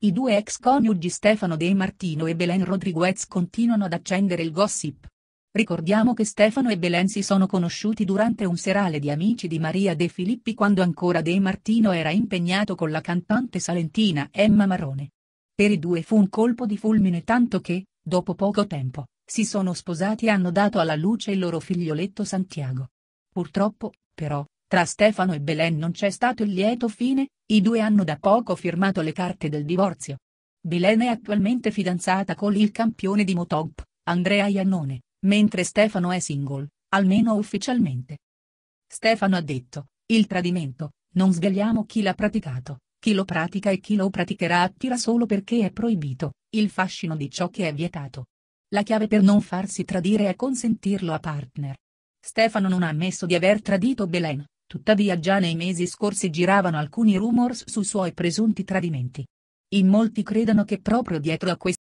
I due ex coniugi Stefano De Martino e Belen Rodriguez continuano ad accendere il gossip. Ricordiamo che Stefano e Belen si sono conosciuti durante un serale di amici di Maria De Filippi quando ancora De Martino era impegnato con la cantante salentina Emma Marrone. Per i due fu un colpo di fulmine tanto che, dopo poco tempo, si sono sposati e hanno dato alla luce il loro figlioletto Santiago. Purtroppo, però, tra Stefano e Belen non c'è stato il lieto fine, i due hanno da poco firmato le carte del divorzio. Belen è attualmente fidanzata con il campione di Motop, Andrea Iannone, mentre Stefano è single, almeno ufficialmente. Stefano ha detto, il tradimento, non svegliamo chi l'ha praticato, chi lo pratica e chi lo praticherà attira solo perché è proibito, il fascino di ciò che è vietato. La chiave per non farsi tradire è consentirlo a partner. Stefano non ha ammesso di aver tradito Belen, Tuttavia già nei mesi scorsi giravano alcuni rumors su suoi presunti tradimenti. In molti credono che proprio dietro a questo